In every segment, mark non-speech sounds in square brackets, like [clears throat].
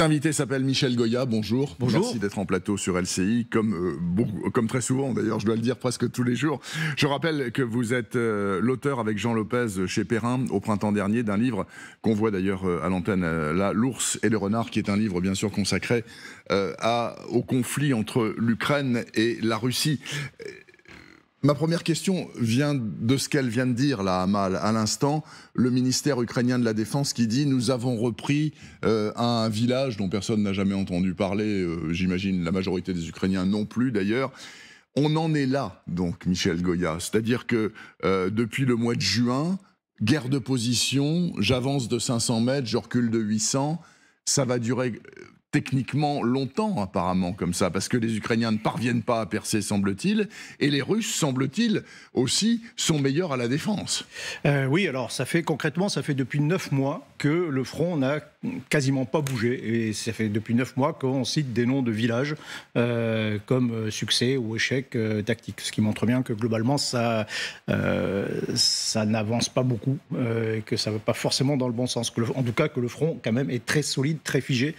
Notre invité s'appelle Michel Goya, bonjour. Bonjour. Merci d'être en plateau sur LCI, euh, comme, très souvent d'ailleurs, je dois le dire presque tous les jours. Je rappelle que vous êtes euh, l'auteur avec Jean Lopez chez Perrin au printemps dernier d'un livre qu'on voit d'ailleurs euh, à l'antenne là, L'ours et le renard, qui est un livre bien sûr consacré au conflit entre l'Ukraine et la Russie. Ma première question vient de ce qu'elle vient de dire là, Amal, à l'instant, le ministère ukrainien de la Défense qui dit nous avons repris euh, un village dont personne n'a jamais entendu parler, euh, j'imagine la majorité des Ukrainiens non plus d'ailleurs. On en est là, donc, Michel Goya. C'est-à-dire que euh, depuis le mois de juin, guerre de position, j'avance de 500 mètres, je recule de 800, ça va durer techniquement longtemps apparemment comme ça, parce que les Ukrainiens ne parviennent pas à percer, semble-t-il, et les Russes, semble-t-il, aussi sont meilleurs à la défense. Euh, oui, alors ça fait concrètement, ça fait depuis neuf mois que le front n'a quasiment pas bougé. Et ça fait depuis neuf mois qu'on cite des noms de villages euh, comme euh, succès ou échec euh, tactique. Ce qui montre bien que globalement, ça, ça n'avance pas beaucoup et que ça ne va pas forcément dans le bon sens. Que en tout cas, que le front, quand même, est très solide, très figé.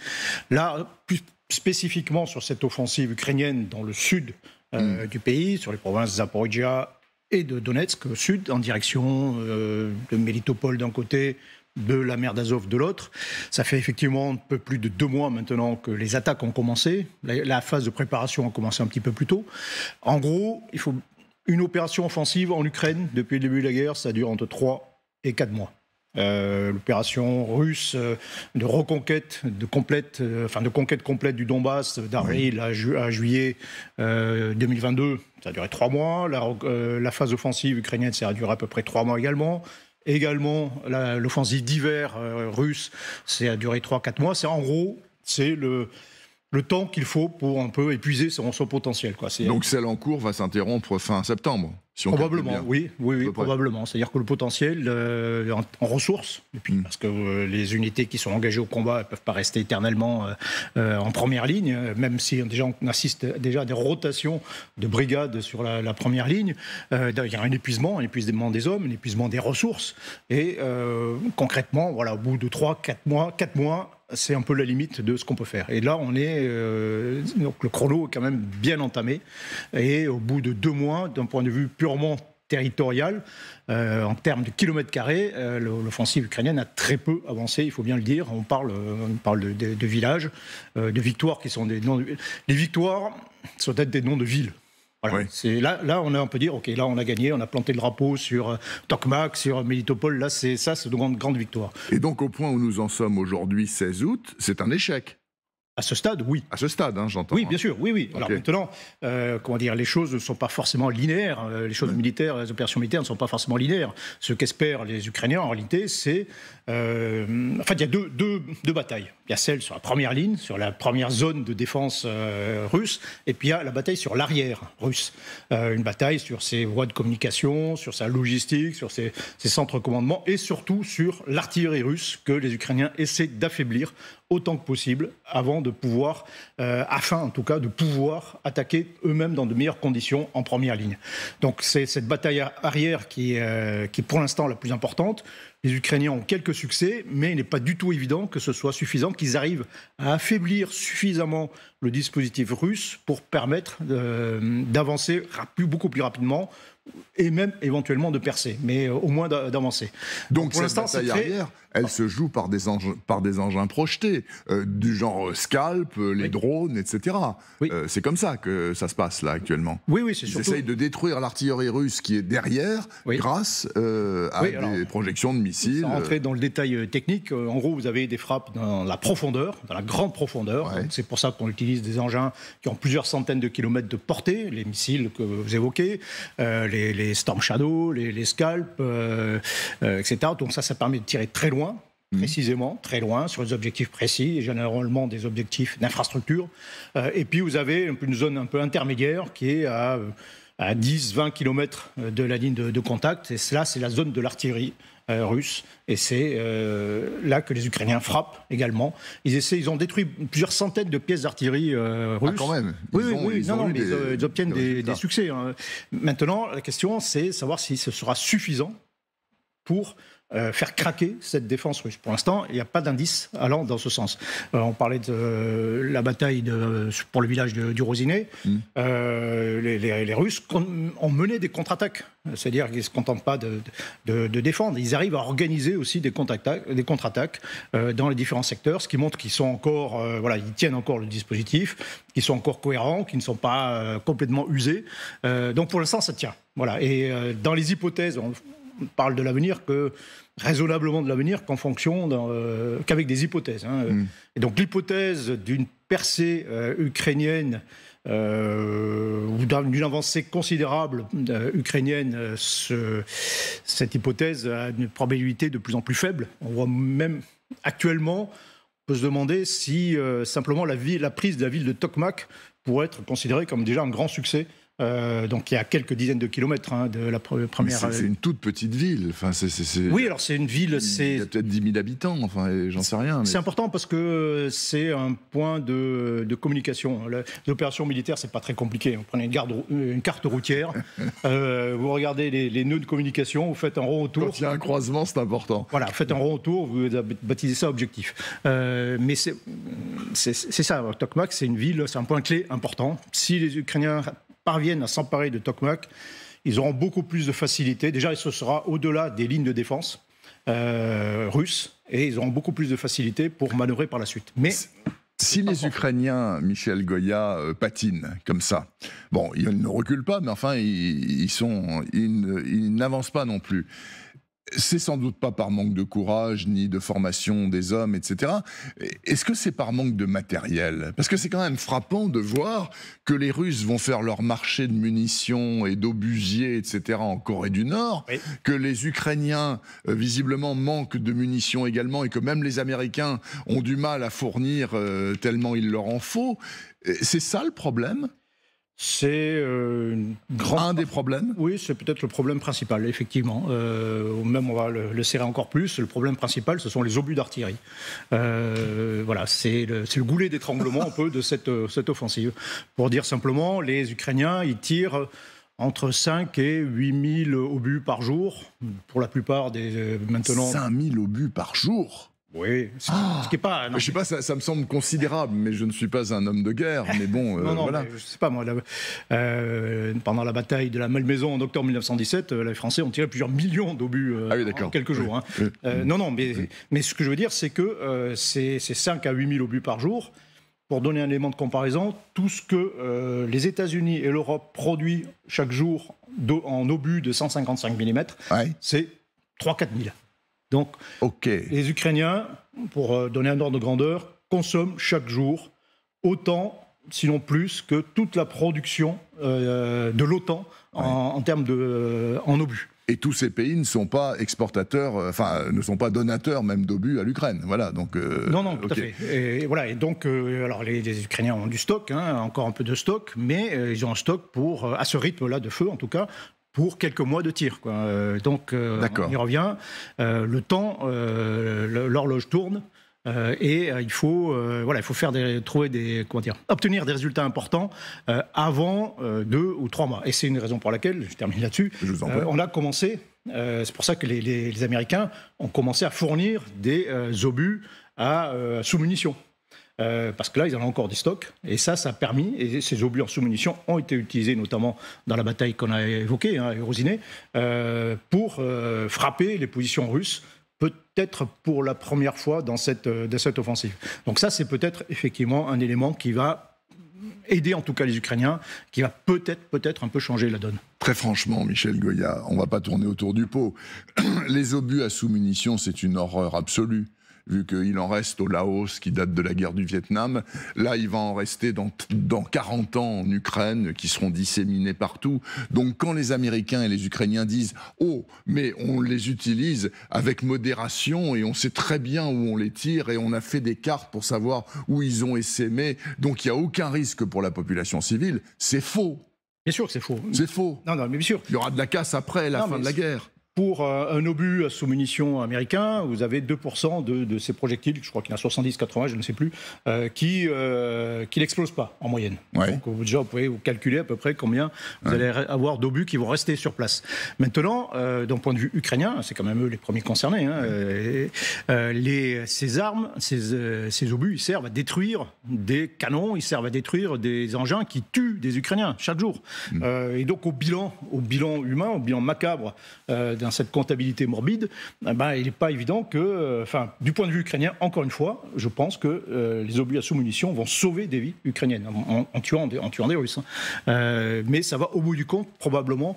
Là, plus spécifiquement sur cette offensive ukrainienne dans le sud hmm. du pays, sur les provinces Zaporizhia et de Donetsk au sud, en direction de Melitopol d'un côté, de la mer d'Azov de l'autre. Ça fait effectivement un peu plus de deux mois maintenant que les attaques ont commencé. La, phase de préparation a commencé un petit peu plus tôt. En gros, il faut une opération offensive en Ukraine depuis le début de la guerre, ça dure entre trois et quatre mois. Euh, l'opération russe euh, de reconquête de complète, euh, enfin de conquête complète du Donbass d'avril à, juillet 2022, ça a duré trois mois. La, la phase offensive ukrainienne, ça a duré à peu près trois mois également. Également, l'offensive d'hiver euh, russe, c'est a duré 3-4 mois. C'est en gros, c'est le, le temps qu'il faut pour un peu épuiser son, potentiel. Quoi. Donc celle en cours va s'interrompre fin septembre probablement, oui, oui, oui probablement. C'est-à-dire que le potentiel euh, en, ressources, et puis, hmm. parce que euh, les unités qui sont engagées au combat ne peuvent pas rester éternellement euh, en première ligne, même si déjà on assiste déjà à des rotations de brigades sur la, première ligne. il y a un épuisement, un épuisement des hommes, un épuisement des ressources. Et concrètement, voilà, au bout de 3, 4 mois, 4 mois, c'est un peu la limite de ce qu'on peut faire. Et là, on est. Euh, donc le chrono est quand même bien entamé. Et au bout de deux mois, d'un point de vue purement territorial, euh, en termes de kilomètres carrés, euh, l'offensive ukrainienne a très peu avancé, il faut bien le dire. On parle, on parle de, villages, de victoires qui sont des noms. Les victoires, sont être des noms de villes c'est là, là, on, a, on peut dire, OK, là, on a gagné, on a planté le drapeau sur euh, Tocmac, sur euh, Melitopol. Là, c'est ça, c'est une grande, grande victoire. Et donc, au point où nous en sommes aujourd'hui, 16 août, c'est un échec. À ce stade, oui. À ce stade, hein, j'entends. Oui, hein. bien sûr, oui, oui. Alors maintenant, euh, comment dire, les choses ne sont pas forcément linéaires. Hein. Les choses militaires, les opérations militaires ne sont pas forcément linéaires. Ce qu'espèrent les Ukrainiens, en réalité, c'est... Euh, fait, il y a deux, deux, batailles. Il y a celle sur la première ligne, sur la première zone de défense euh, russe, et puis il y a la bataille sur l'arrière russe. Euh, une bataille sur ses voies de communication, sur sa logistique, sur ses, ses centres de commandement, et surtout sur l'artillerie russe que les Ukrainiens essaient d'affaiblir autant que possible avant de pouvoir, euh, afin en tout cas de pouvoir attaquer eux-mêmes dans de meilleures conditions en première ligne. Donc c'est cette bataille arrière euh, qui, est pour l'instant la plus importante. Les Ukrainiens ont quelques succès, mais il n'est pas du tout évident que ce soit suffisant, qu'ils arrivent à affaiblir suffisamment le dispositif russe pour permettre euh, d'avancer beaucoup plus rapidement et même éventuellement de percer, mais au moins d'avancer. Donc, pour l'instant, c'est arrière, elle se joue par des, engins, par des engins projetés, euh, du genre euh, scalp, euh, les drones, etc. c'est comme ça que ça se passe là actuellement. Oui, oui, c'est surtout. Ils essayent de détruire l'artillerie russe qui est derrière grâce à des projections de missiles. rentrer dans le détail technique, en gros, vous avez des frappes dans la profondeur, dans la grande profondeur. C'est pour ça qu'on utilise des engins qui ont plusieurs centaines de kilomètres de portée, les missiles que vous évoquez, les, Storm Shadow, les, les Scalp, etc. Donc ça, ça permet de tirer très loin Mmh. précisément, très loin, sur des objectifs précis, et généralement des objectifs d'infrastructure. Euh, et puis vous avez une zone un peu intermédiaire qui est à, euh, à 10-20 km euh, de la ligne de, contact, et cela c'est la zone de l'artillerie russe, et c'est là que les Ukrainiens frappent également. Ils, essaient, ils ont détruit plusieurs centaines de pièces d'artillerie russes. Ah quand même ils Oui, oui, ils, obtiennent des, succès. Hein. Maintenant, la question c'est savoir si ce sera suffisant pour euh, faire craquer cette défense russe. Pour l'instant, il n'y a pas d'indice allant dans ce sens. Euh, on parlait de euh, la bataille de, pour le village du Rosinet. Mm. Les, Russes ont mené des contre-attaques. C'est-à-dire qu'ils ne se contentent pas de, défendre. Ils arrivent à organiser aussi des contre-attaques, contre dans les différents secteurs, ce qui montre qu'ils sont encore, voilà, ils tiennent encore le dispositif, qu'ils sont encore cohérents, qu'ils ne sont pas complètement usés. donc pour l'instant, ça tient. Voilà. Et dans les hypothèses, on parle de l'avenir que raisonnablement de l'avenir qu'en fonction euh, qu'avec des hypothèses. Hein. Mm. Et donc l'hypothèse d'une percée euh, ukrainienne euh, ou d'une avancée considérable ukrainienne, cette hypothèse a une probabilité de plus en plus faible. On voit même actuellement, on peut se demander si simplement la, la prise de la ville de Tokmak pourrait être considérée comme déjà un grand succès euh, donc il y a quelques dizaines de kilomètres hein, de la première. C'est une toute petite ville. Enfin, Oui, alors c'est une ville. Il y a peut-être 10 000 habitants, enfin, j'en sais rien. C'est important parce que euh, c'est un point de, communication. L'opération militaire, c'est pas très compliqué. Vous prenez une, euh, carte routière, [laughs] vous regardez les, nœuds de communication, vous faites un rond autour. Quand il y a un croisement, c'est important. Voilà, vous faites un rond autour, vous baptisez ça objectif. mais c'est ça, Tokmak, c'est une ville, c'est un point clé important. Si les Ukrainiens parviennent à s'emparer de Tokmak, ils auront beaucoup plus de facilité. Déjà, ce sera au-delà des lignes de défense euh, russes et ils auront beaucoup plus de facilité pour manœuvrer par la suite. Mais si les Ukrainiens, Michel Goya, euh, patinent comme ça, bon, ils ne reculent pas, mais enfin, ils, sont, ils n'avancent pas non plus c'est sans doute pas par manque de courage ni de formation des hommes, etc. Est-ce que c'est par manque de matériel Parce que c'est quand même frappant de voir que les Russes vont faire leur marché de munitions et d'obusiers, etc. en Corée du Nord, que les Ukrainiens euh, visiblement manquent de munitions également et que même les Américains ont du mal à fournir euh, tellement il leur en faut. Euh, c'est ça le problème c'est euh, un des problèmes. Oui, c'est peut-être le problème principal, effectivement. Euh, même on va le, serrer encore plus. Le problème principal, ce sont les obus d'artillerie. Euh, voilà, c'est le, goulet d'étranglement un peu de cette, cette offensive. Pour dire simplement, les Ukrainiens, ils tirent entre 5 et 8 000 obus par jour, pour la plupart des maintenant. 5 000 obus par jour oui, ce qui est pas. Non, je sais pas, ça, me semble considérable, mais je ne suis pas un homme de guerre. Mais bon, [laughs] euh, non, non, voilà. je sais pas moi. Euh, pendant la bataille de la Malmaison en octobre 1917, euh, les Français ont tiré plusieurs millions d'obus ah en quelques jours. Hein. non, non, mais, mais ce que je veux dire, c'est que c'est 5 à 8 000 obus par jour. Pour donner un élément de comparaison, tout ce que les États-Unis et l'Europe produisent chaque jour en obus de 155 mm, c'est 3-4 000. Donc, les Ukrainiens, pour euh, donner un ordre de grandeur, consomment chaque jour autant, sinon plus, que toute la production euh, de l'OTAN en, termes de, euh, en obus. Et tous ces pays ne sont pas exportateurs, enfin ne sont pas donateurs même d'obus à l'Ukraine. Voilà, donc. non, non, tout à fait. Et, voilà, et donc, alors les, Ukrainiens ont du stock, hein, encore un peu de stock, mais ils ont un stock pour, à ce rythme-là de feu en tout cas, pour quelques mois de tir. Quoi. Euh, donc, euh, on y revient. Euh, le temps, l'horloge tourne. et il faut, voilà, il faut faire trouver des, comment obtenir des résultats importants avant deux ou trois mois. Et c'est une raison pour laquelle, je termine là-dessus, on a commencé, c'est pour ça que les, Américains ont commencé à fournir des obus à sous-munitions. Euh, parce que là, ils en ont encore des stocks. Et ça, ça a permis, et ces obus en sous-munitions ont été utilisés notamment dans la bataille qu'on a évoquée, hein, à euh, pour euh, frapper les positions russes peut-être pour la première fois dans cette, dans cette offensive. Donc ça, c'est peut-être effectivement un élément qui va aider en tout cas les Ukrainiens, qui va peut-être, peut-être un peu changer la donne. Très franchement, Michel Goya, on ne va pas tourner autour du pot. [clears throat] Les obus à sous-munitions, c'est une horreur absolue vu qu'il en reste au Laos qui date de la guerre du Vietnam. Là, il va en rester dans, dans 40 ans en Ukraine, qui seront disséminés partout. Donc quand les Américains et les Ukrainiens disent « Oh, mais on les utilise avec modération et on sait très bien où on les tire et on a fait des cartes pour savoir où ils ont essaimé, donc il n'y a aucun risque pour la population civile », c'est faux. Bien sûr que c'est faux. C'est faux. Non, non, mais bien sûr. Il y aura de la casse après la fin de la guerre. Pour euh, un obus sous munitions américain, vous avez 2% de, de, ces projectiles, je crois qu'il y en a 70, 80, je ne sais plus, euh, qui, euh, qui n'explosent pas en moyenne. Donc déjà, vous pouvez vous calculer à peu près combien vous allez avoir d'obus qui vont rester sur place. Maintenant, d'un point de vue ukrainien, c'est quand même eux les premiers concernés, hein, les, ces armes, ces, ces obus, ils servent à détruire des canons, ils servent à détruire des engins qui tuent des Ukrainiens chaque jour. Mm. et donc au bilan, au bilan humain, au bilan macabre dans cette comptabilité morbide, eh ben, il n'est pas évident que, euh, enfin, du point de vue ukrainien, encore une fois, je pense que euh, les obus à sous-munitions vont sauver des vies ukrainiennes en, tuant, des, en tuant, des, Russes. Hein. Euh, mais ça va, au bout du compte, probablement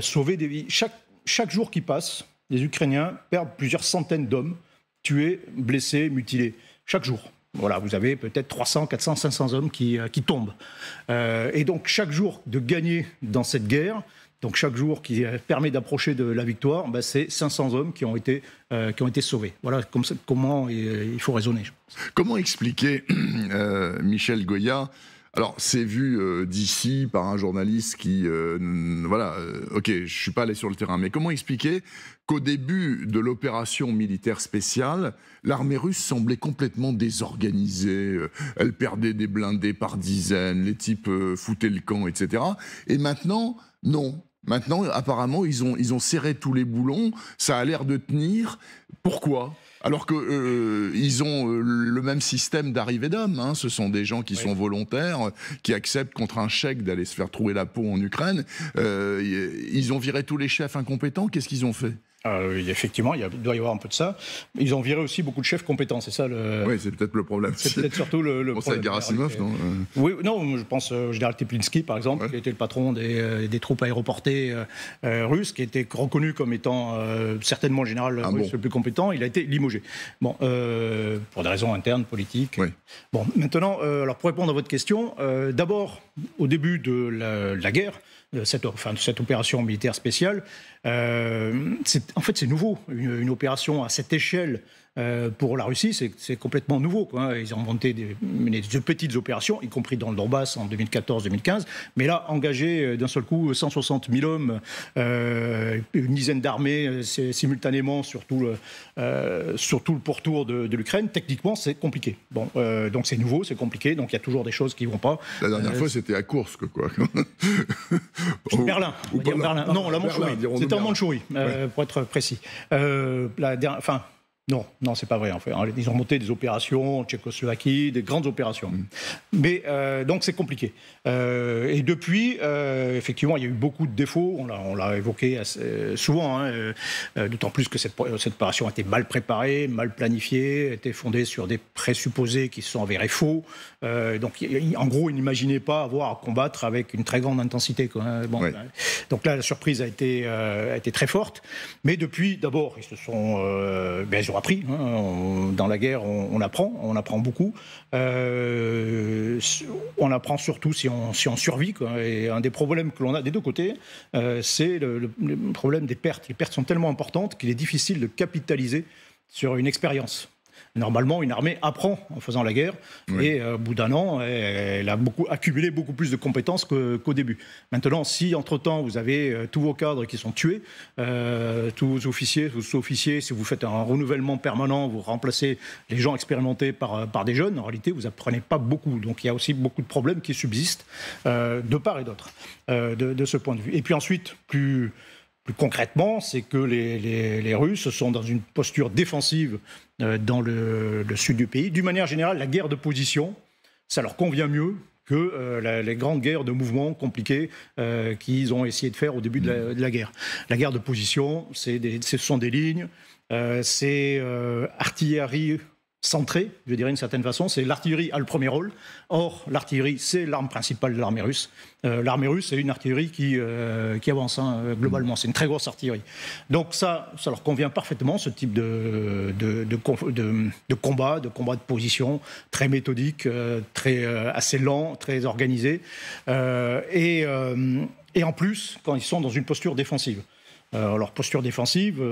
sauver des vies. Chaque, chaque jour qui passe, les Ukrainiens perdent plusieurs centaines d'hommes tués, blessés, mutilés. Chaque jour. Voilà, vous avez peut-être 300, 400, 500 hommes qui, qui tombent. et donc chaque jour de gagner dans cette guerre, donc chaque jour qui euh, permet d'approcher de la victoire, bah, c'est 500 hommes qui ont été, euh, qui ont été sauvés. Voilà comment euh, il faut raisonner. Comment expliquer, [clears throat] Michel Goya, alors, c'est vu d'ici par un journaliste qui, voilà, ok, je ne suis pas allé sur le terrain, mais comment expliquer qu'au début de l'opération militaire spéciale, l'armée russe semblait complètement désorganisée, elle perdait des blindés par dizaines, les types foutaient le camp, etc. Et maintenant, non, Maintenant, apparemment, ils ont, ils ont serré tous les boulons, ça a l'air de tenir. Pourquoi alors que euh, ils ont euh, le même système d'arrivée d'hommes. Hein. Ce sont des gens qui sont volontaires, qui acceptent contre un chèque d'aller se faire trouver la peau en Ukraine. Euh, ils ont viré tous les chefs incompétents. Qu'est-ce qu'ils ont fait euh, effectivement, il doit y avoir un peu de ça. Ils ont viré aussi beaucoup de chefs compétents, c'est ça le. Oui, c'est peut-être le problème. C'est peut-être surtout le, le problème. Gerasimov, non euh. Oui, non, je pense au général Teplinski, par exemple, qui était le patron des, euh, troupes aéroportées russes, qui était reconnu comme étant certainement le général ah russe le plus compétent. Il a été limogé. Bon, pour des raisons internes, politiques. Bon, maintenant, alors pour répondre à votre question, d'abord, au début de la guerre, de cette, opération militaire spéciale. Euh, en fait, c'est nouveau, une, opération à cette échelle euh, pour la Russie, c'est complètement nouveau. Quoi. Ils ont monté des, petites opérations, y compris dans le Donbass en 2014-2015. Mais là, engager euh, d'un seul coup 160 000 hommes, euh, une dizaine d'armées simultanément sur tout le, le pourtour de, l'Ukraine, techniquement, c'est compliqué. Bon, donc c'est nouveau, c'est compliqué. Donc il y a toujours des choses qui vont pas. La dernière fois, c'était à Kursk, quoi. [laughs] ou Berlin. Non, la Manchourie C'était en Manchourie pour être précis. La enfin, non, non, c'est pas vrai en fait. Ils ont monté des opérations en Tchécoslovaquie, des grandes opérations. Mm. Mais euh, donc c'est compliqué. Euh, et depuis, euh, effectivement, il y a eu beaucoup de défauts. On l'a évoqué souvent, hein, d'autant plus que cette, opération a été mal préparée, mal planifiée, était fondée sur des présupposés qui se sont avérés faux. donc en gros, ils n'imaginaient pas avoir à combattre avec une très grande intensité. Hein, hein. Donc là, la surprise a été, très forte. Mais depuis, d'abord, ils se sont bien, pris. Hein, dans la guerre, on, apprend, on apprend beaucoup. Euh, on apprend surtout si on, survit. Et un des problèmes que l'on a des deux côtés, euh, c'est le, problème des pertes. Les pertes sont tellement importantes qu'il est difficile de capitaliser sur une expérience. Normalement, une armée apprend en faisant la guerre, et euh, au bout d'un an, elle a beaucoup, accumulé beaucoup plus de compétences qu'au début. Maintenant, si entre-temps, vous avez euh, tous vos cadres qui sont tués, euh, tous vos officiers, tous sous-officiers, si vous faites un renouvellement permanent, vous remplacez les gens expérimentés par, par des jeunes, en réalité, vous apprenez pas beaucoup. Donc il y a aussi beaucoup de problèmes qui subsistent de part et d'autre, de, de ce point de vue. Et puis ensuite, plus plus concrètement, c'est que les, Russes sont dans une posture défensive euh, dans le, sud du pays. D'une manière générale, la guerre de position, ça leur convient mieux que euh, les grandes guerres de mouvement compliquées euh, qu'ils ont essayé de faire au début de la, guerre. La guerre de position, ce sont des lignes, c'est artillerie centrée, je dirais d'une certaine façon, c'est l'artillerie a le premier rôle. Or, l'artillerie, c'est l'arme principale de l'armée russe. Euh, l'armée russe, c'est une artillerie qui, euh, qui avance hein, euh, globalement. C'est une très grosse artillerie. Donc ça, ça leur convient parfaitement, ce type de, de, combat, de combat de position, très méthodique, très, assez lent, très organisé. et, et en plus, quand ils sont dans une posture défensive. leur posture défensive,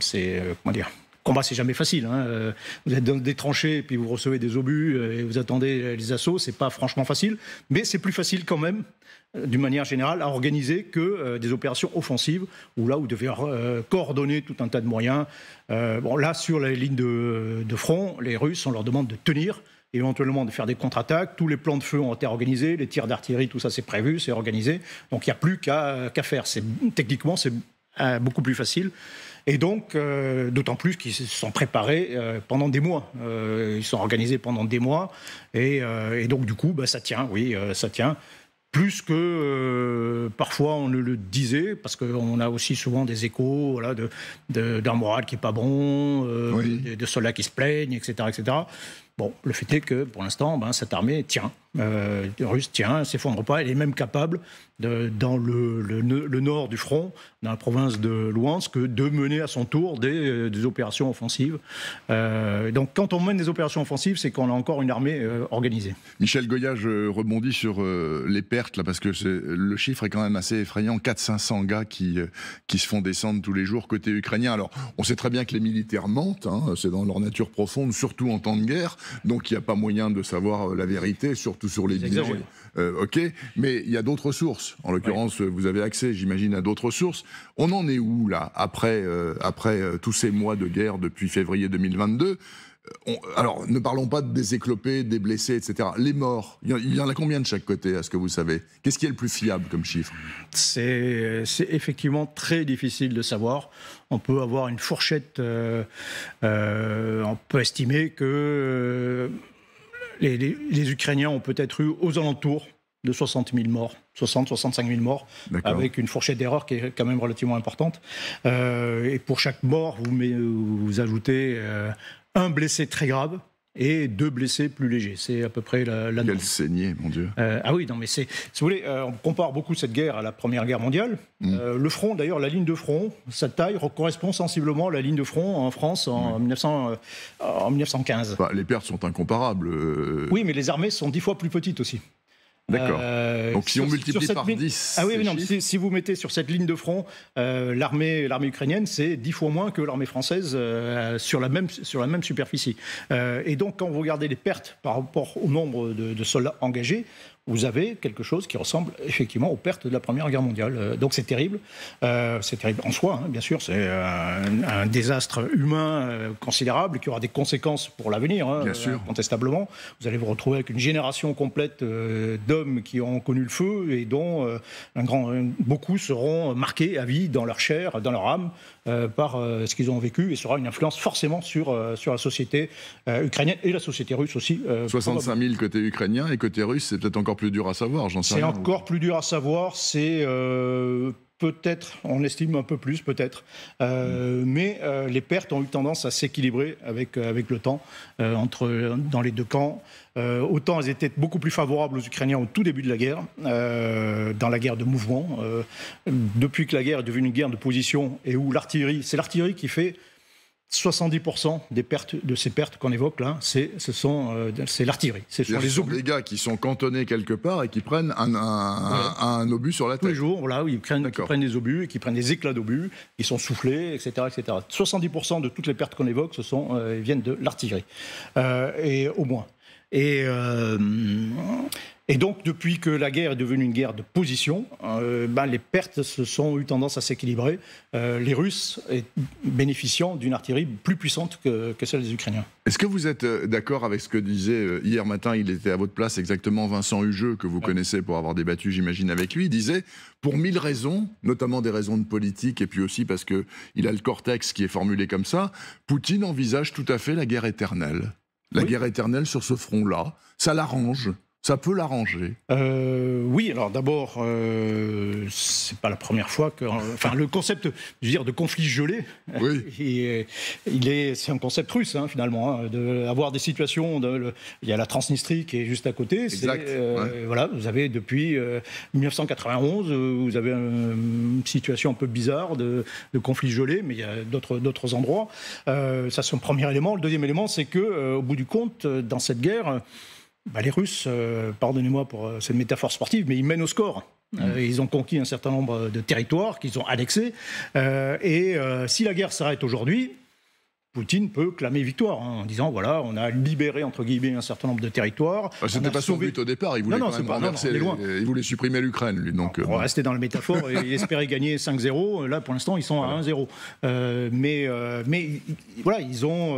c'est, comment dire, combat, c'est jamais facile. Hein. Euh, vous êtes dans des tranchées, puis vous recevez des obus euh, et vous attendez euh, les assauts. C'est pas franchement facile, mais c'est plus facile quand même, d'une manière générale, à organiser que des opérations offensives où là, vous devez coordonner tout un tas de moyens. bon, là, sur les lignes de, front, les Russes, on leur demande de tenir éventuellement de faire des contre-attaques. Tous les plans de feu ont été organisés, les tirs d'artillerie, tout ça c'est prévu, c'est organisé. Donc il n'y a plus qu'à faire. Techniquement, c'est beaucoup plus facile. Et donc, euh, d'autant plus qu'ils se sont préparés euh, pendant des mois. Euh, ils sont organisés pendant des mois. Et, donc, du coup, bah, ça tient, oui, ça tient. Plus que parfois on ne le disait, parce qu'on a aussi souvent des échos voilà, d'un de, moral qui n'est pas bon, de, soldats qui se plaignent, etc., etc. Bon, le fait est que pour l'instant, ben, cette armée tient euh, tiens, ne s'effondre pas. Elle est même capable, de, dans le, le, nord du front, dans la province de Louhansk, de mener à son tour des, euh, des opérations offensives. Euh, donc quand on mène des opérations offensives, c'est qu'on a encore une armée euh, organisée. Michel Goya, je rebondis sur les pertes, là, parce que le chiffre est quand même assez effrayant. 400-500 gars qui, qui se font descendre tous les jours côté ukrainien. Alors, on sait très bien que les militaires mentent, hein, c'est dans leur nature profonde, surtout en temps de guerre. Donc il n'y a pas moyen de savoir la vérité, surtout sur les euh, ok, mais il y a d'autres sources. En l'occurrence, euh, vous avez accès, j'imagine, à d'autres sources. On en est où là après euh, après tous ces mois de guerre depuis février 2022 alors, ne parlons pas des éclopés, des blessés, etc. Les morts, il y, en a combien de chaque côté, à ce que vous savez Qu'est-ce qui est le plus fiable comme chiffre C'est effectivement très difficile de savoir. On peut avoir une fourchette, on peut estimer que les, Ukrainiens ont peut-être eu aux alentours de 60 000 morts, 60, 65 000 morts, avec une fourchette d'erreur qui est quand même relativement importante. Euh, et pour chaque mort, vous, vous ajoutez euh, un blessé très grave, et deux blessés plus légers. C'est à peu près la, la Quelle saignée, mon Dieu. Euh, ah oui, non, mais c'est. Si vous voulez, euh, on compare beaucoup cette guerre à la Première Guerre mondiale. Mm. Euh, le front, d'ailleurs, la ligne de front, sa taille correspond sensiblement à la ligne de front en France en, 1900, mm. en 1915. Bah, les pertes sont incomparables. Oui, mais les armées sont dix fois plus petites aussi. D'accord. Euh, donc si on multiplie par Ah oui, si, vous mettez sur cette ligne de front euh, l'armée ukrainienne, c'est 10 fois moins que l'armée française euh, sur, la même, sur la même superficie. et donc quand vous regardez les pertes par rapport au nombre de soldats engagés, vous avez quelque chose qui ressemble effectivement aux pertes de la Première Guerre mondiale. Euh, donc c'est terrible. Euh, c'est terrible en soi, hein, bien sûr. C'est euh, un, désastre humain considérable qui aura des conséquences pour l'avenir, hein, contestablement. Vous allez vous retrouver avec une génération complète d'hommes qui ont connu le feu et dont un grand, beaucoup seront marqués à vie dans leur chair, dans leur âme, euh, par euh, ce qu'ils ont vécu et sera une influence forcément sur, euh, sur la société ukrainienne et la société russe aussi. 65 000 côté ukrainien et côté russe, c'est peut-être encore plus dur à savoir, j'en sais C'est encore plus dur à savoir, c'est peut-être, on estime un peu plus peut-être, euh, mais euh, les pertes ont eu tendance à s'équilibrer avec, euh, avec le temps entre, dans les deux camps. autant elles étaient beaucoup plus favorables aux Ukrainiens au tout début de la guerre, dans la guerre de mouvement. depuis que la guerre est devenue une guerre de position et où l'artillerie, c'est l'artillerie qui fait 70% des pertes, de ces pertes qu'on évoque là, c'est ce sont euh, c'est l'artillerie, ce sont les gars qui sont cantonnés quelque part et qui prennent un, un, obus sur la tête. Tous les jours, voilà, ils prennent, des obus et qui prennent des éclats d'obus, ils sont soufflés, etc., etc. 70% de toutes les pertes qu'on évoque, ce sont euh, viennent de l'artillerie euh, et au moins. Et et donc, depuis que la guerre est devenue une guerre de position, euh, ben, les pertes se sont eu tendance à s'équilibrer, euh, les Russes bénéficiant d'une artillerie plus puissante que, celle des Ukrainiens. Est-ce que vous êtes euh, d'accord avec ce que disait hier matin, il était à votre place exactement Vincent Hugeux, que vous connaissez pour avoir débattu, j'imagine, avec lui, il disait, pour mille raisons, notamment des raisons de politique, et puis aussi parce qu'il a le cortex qui est formulé comme ça, Poutine envisage tout à fait la guerre éternelle la guerre éternelle sur ce front-là. Ça l'arrange. Ça peut l'arranger. Euh, oui, alors d'abord, euh, c'est pas la première fois que, enfin, le concept, je veux dire, de conflit gelé, oui. [laughs] il, est, c'est un concept russe hein, finalement, hein, de avoir des situations, de, il y a la Transnistrie qui est juste à côté. Exact. Euh, voilà, vous avez depuis 1991, euh, vous avez une situation un peu bizarre de, conflit gelé, mais il y a d'autres d'autres endroits. ça, c'est un premier élément. Le deuxième élément, c'est que, au bout du compte, dans cette guerre. Bah, les Russes, euh, pardonnez-moi pour euh, cette métaphore sportive, mais ils mènent au score. Mm. Euh, ils ont conquis un certain nombre de territoires qu'ils ont annexés. et si la guerre s'arrête aujourd'hui, Poutine peut clamer victoire hein, en disant voilà, on a libéré entre guillemets un certain nombre de territoires. Bah, c'était pas son but au départ, il voulait il supprimer l'Ukraine, lui. Donc, euh, on va rester dans la métaphore, il espérait gagner 5-0. Là, pour l'instant, ils sont à 1-0. Euh, euh, mais, voilà, ils ont.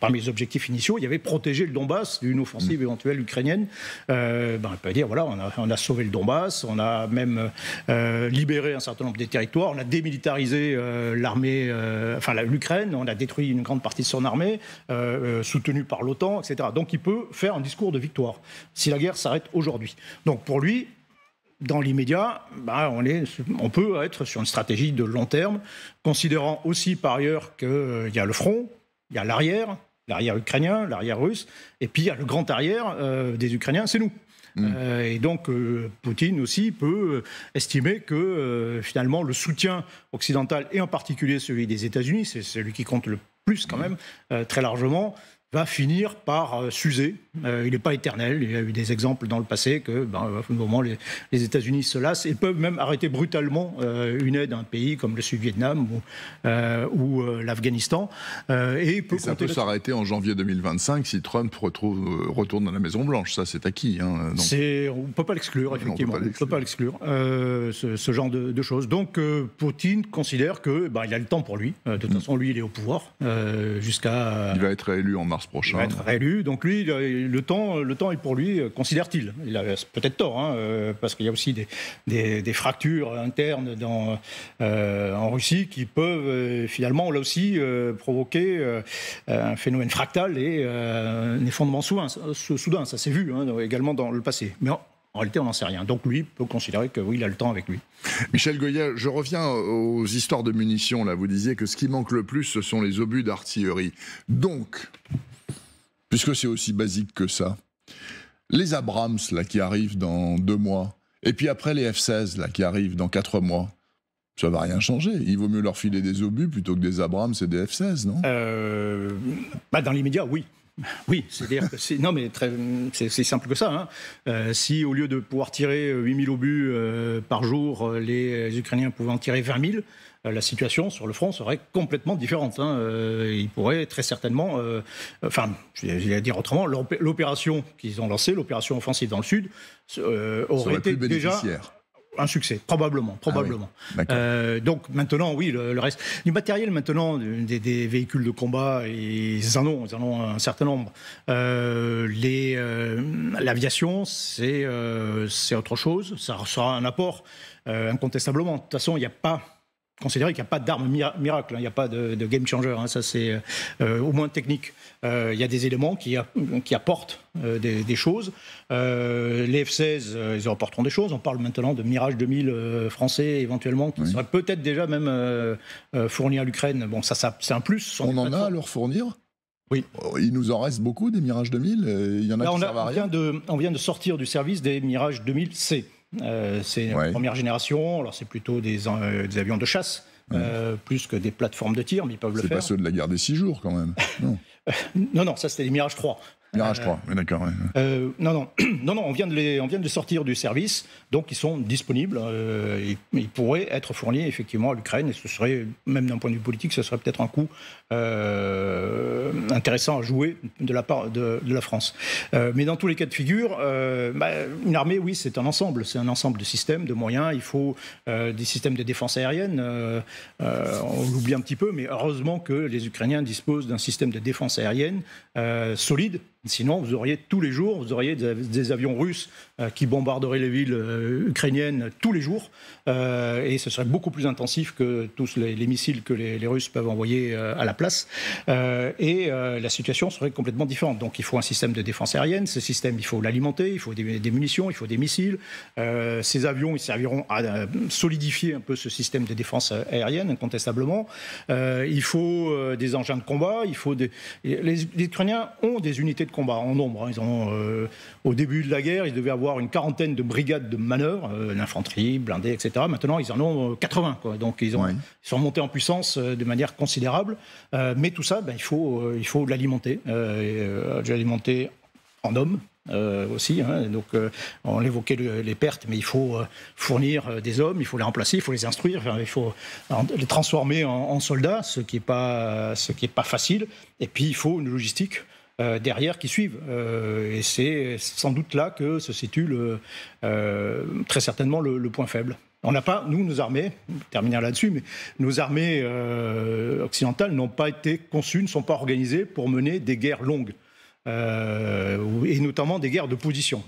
parmi les objectifs initiaux, il y avait protéger le Donbass d'une offensive mm. éventuelle ukrainienne. Ben, on peut dire voilà, on a, on a, sauvé le Donbass, on a même libéré un certain nombre de territoires, on a démilitarisé l'armée, enfin l'Ukraine, on a détruit une grande partie de son armée, euh, euh, soutenue par l'OTAN, etc. Donc il peut faire un discours de victoire si la guerre s'arrête aujourd'hui. Donc pour lui, dans l'immédiat, bah, on, est, on peut être sur une stratégie de long terme, considérant aussi par ailleurs qu'il euh, y a le front, il y a l'arrière, l'arrière ukrainien, l'arrière russe, et puis il y a le grand arrière des Ukrainiens, c'est nous. Mm. Euh, et donc, euh, Poutine aussi peut euh, estimer que finalement le soutien occidental, et en particulier celui des États-Unis, c'est celui qui compte le plus quand mm. même, très largement, va finir par euh, s'user. Euh, il n'est pas éternel. Il y a eu des exemples dans le passé que, ben, un euh, moment, les, États-Unis se lassent et peuvent même arrêter brutalement une aide à un pays comme le Sud-Vietnam ou, l'Afghanistan. et, ça peut s'arrêter en janvier 2025 si Trump retrouve, retourne dans la Maison-Blanche. Ça, c'est acquis. Hein, on ne peut pas l'exclure, effectivement. on ne peut pas l'exclure, ce, genre de, choses. Donc, Poutine considère qu'il ben, a le temps pour lui. de toute mm. façon, lui, il est au pouvoir jusqu'à. Il va être élu en mars prochain. Il va être réélu. Donc lui, le temps, le temps est pour lui, euh, considère-t-il. Il a peut-être tort, hein, euh, parce qu'il y a aussi des, des, fractures internes dans, euh, en Russie qui peuvent finalement, là aussi, provoquer un phénomène fractal et un effondrement soudain. ça s'est vu hein, également dans le passé. Mais en réalité, on n'en sait rien. Donc lui peut considérer que oui, il a le temps avec lui. Michel Goya, je reviens aux histoires de munitions. Là, vous disiez que ce qui manque le plus, ce sont les obus d'artillerie. Donc, puisque c'est aussi basique que ça, les Abrams là qui arrivent dans deux mois, et puis après les F-16 là qui arrivent dans quatre mois. Ça va rien changer. Il vaut mieux leur filer des obus plutôt que des Abrams et des F-16, non euh, bah, Dans l'immédiat, oui. Oui, cest dire que c'est. Non, mais c'est simple que ça. Hein. Euh, si au lieu de pouvoir tirer 8000 euh, obus euh, par jour, les Ukrainiens pouvaient en tirer 20 000, la situation sur le front serait complètement différente. Hein. ils pourraient très certainement. enfin, je vais dire autrement, l'opération qu'ils ont lancée, l'opération offensive dans le Sud, aurait été déjà un succès, probablement, probablement. Ah euh, donc maintenant, oui, le, reste du matériel maintenant, des, véhicules de combat, ils en ont, en un certain nombre. Euh, euh, l'aviation, c'est c'est autre chose, ça sera un apport incontestablement. De toute façon, il n'y a pas considérer qu'il n'y a pas d'arme miracle, hein. il n'y a pas de, game changer, hein. ça c'est euh, au moins technique. Euh, il y a des éléments qui, apportent euh, des, choses. les F-16, ils apporteront des choses. On parle maintenant de Mirage 2000 français éventuellement, qui oui. peut-être déjà même fournis à l'Ukraine. Bon, ça, c'est un plus. On, en a à leur fournir oui. Oh, il nous en reste beaucoup des Mirage 2000. Il y en a, on, vient, de, on vient de sortir du service des Mirage 2000C. Euh, c'est une première génération, alors c'est plutôt des, euh, des, avions de chasse. Euh, plus que des plateformes de tir, mais ils peuvent le faire. C'est pas ceux de la guerre des six jours, quand même. [laughs] Non, non, non ça c'était les Mirage 3. Euh, d'accord. Euh, non, non, [clears throat] non, non, on vient de les, on vient de sortir du service, donc ils sont disponibles. Euh, ils, pourraient être fournis effectivement à l'Ukraine, et ce serait, même d'un point de vue politique, ce serait peut-être un coup intéressant à jouer de la part de, la France. mais dans tous les cas de figure, bah, une armée, oui, c'est un ensemble, c'est un ensemble de systèmes, de moyens. Il faut des systèmes de défense aérienne. on l'oublie un petit peu, mais heureusement que les Ukrainiens disposent d'un système de défense aérienne solide Sinon, vous auriez tous les jours, vous auriez des avions russes euh, qui bombarderaient les villes euh, ukrainiennes tous les jours. Euh, et ce serait beaucoup plus intensif que tous les, missiles que les, Russes peuvent envoyer euh, à la place. Euh, et la situation serait complètement différente. Donc il faut un système de défense aérienne. Ce système, il faut l'alimenter, il faut des, munitions, il faut des missiles. ces avions, ils serviront à solidifier un peu ce système de défense aérienne, incontestablement. il faut des engins de combat, il faut des... Les, Ukrainiens ont des unités de combat en nombre. Hein. Ils ont, au début de la guerre, ils devaient avoir une quarantaine de brigades de manœuvres, d'infanterie l'infanterie, blindés, etc. Maintenant, ils en ont 80. Euh, quoi. Donc, ils, ont, sont montés en puissance euh, de manière considérable. Euh, mais tout ça, ben, il faut, il faut l'alimenter. Euh, l'alimenter en hommes, aussi. Hein. Donc, on l'évoquait les pertes, mais il faut fournir des hommes, il faut les remplacer, il faut les instruire, il faut les transformer en, soldats, ce qui n'est pas, ce qui est pas facile. Et puis, il faut une logistique. derrière qui suivent. et c'est sans doute là que se situe très certainement le point faible. On n'a pas, nous, nos armées, terminer là-dessus, mais nos armées euh, occidentales n'ont pas été conçues, ne sont pas organisées pour mener des guerres longues. Euh, et notamment des guerres de position.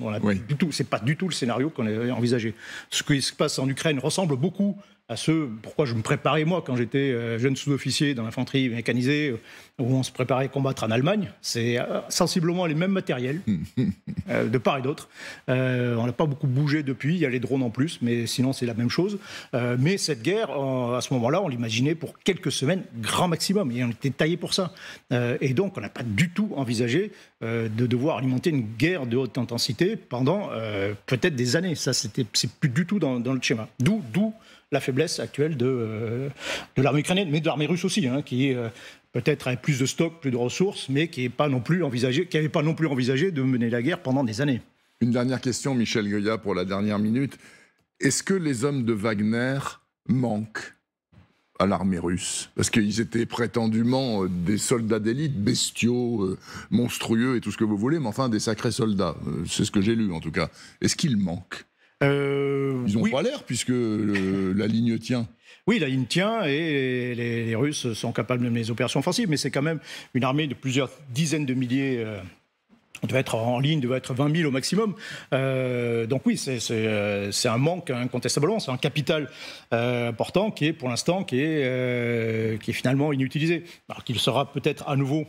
tout, c'est pas du tout le scénario qu'on a envisagé. Ce qui se passe en Ukraine ressemble beaucoup à ce pourquoi je me préparais moi quand j'étais euh, jeune sous-officier dans l'infanterie mécanisée euh, où on se préparait à combattre en Allemagne. C'est euh, sensiblement les mêmes matériels [laughs] de part et d'autre. on n'a pas beaucoup bougé depuis. Il y a les drones en plus, mais sinon c'est la même chose. mais cette guerre, à ce moment-là, on l'imaginait pour quelques semaines, grand maximum, et on était taillé pour ça. et donc on n'a pas du tout envisagé de devoir alimenter une guerre de haute intensité pendant peut-être des années. Ça, c'était c'est plus du tout dans, le schéma. d'où la faiblesse actuelle de, euh, de l'armée ukrainienne, mais de l'armée russe aussi, hein, qui euh, peut-être a plus de stocks, plus de ressources, mais qui n'avait pas, non plus envisagé, qui pas non plus envisagé de mener la guerre pendant des années. Une dernière question, Michel Goya, pour la dernière minute. Est-ce que les hommes de Wagner manquent à l'armée russe Parce qu'ils étaient prétendument euh, des soldats d'élite, bestiaux, monstrueux et tout ce que vous voulez, mais enfin des sacrés soldats. C'est ce que j'ai lu en tout cas. Est-ce qu'ils manquent euh, Ils n'ont pas l'air, puisque la ligne tient. Oui, la ligne tient et les, Russes sont capables de mener des opérations offensives, mais c'est quand même une armée de plusieurs dizaines de milliers. on euh, devait être en ligne, devait être 20 000 au maximum. Euh, donc oui, c'est un manque incontestablement, c'est un capital important qui est pour l'instant qui, est, qui est finalement inutilisé. Alors qu'il sera peut-être à nouveau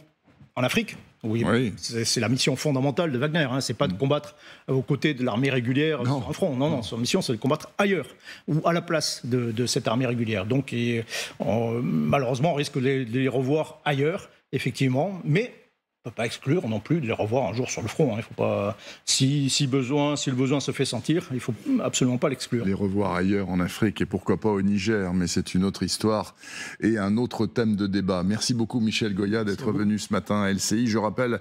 en Afrique, oui, c'est la mission fondamentale de Wagner. Hein. C'est pas de mm. combattre aux côtés de l'armée régulière non. sur un front. Non, non, mm. son mission, c'est de combattre ailleurs ou à la place de, cette armée régulière. Donc, malheureusement, on risque de les, de les revoir ailleurs effectivement. Mais pas exclure non plus de les revoir un jour sur le front. Hein. Il faut pas, si, besoin, si le besoin se fait sentir, il faut absolument pas l'exclure. Les revoir ailleurs en Afrique et pourquoi pas au Niger, mais c'est une autre histoire et un autre thème de débat. Merci beaucoup Michel Goya d'être venu ce matin à LCI. Je rappelle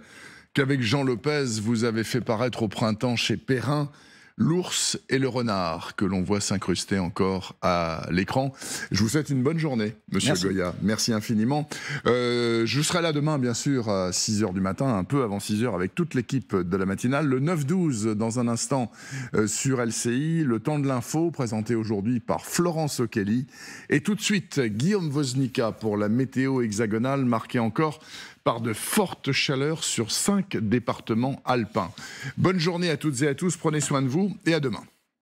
qu'avec Jean Lopez, vous avez fait paraître au printemps chez Perrin l'ours et le renard que l'on voit s'incruster encore à l'écran. Je vous souhaite une bonne journée, monsieur Goya. Merci infiniment. Euh, je serai là demain, bien sûr, à 6h du matin, un peu avant 6h, avec toute l'équipe de la matinale. Le 9-12, dans un instant, euh, sur LCI, le temps de l'info, présenté aujourd'hui par Florence O'Kelly. Et tout de suite, Guillaume Vosnica pour la météo hexagonale, marquée encore par de fortes chaleurs sur cinq départements alpins. Bonne journée à toutes et à tous, prenez soin de vous et à demain.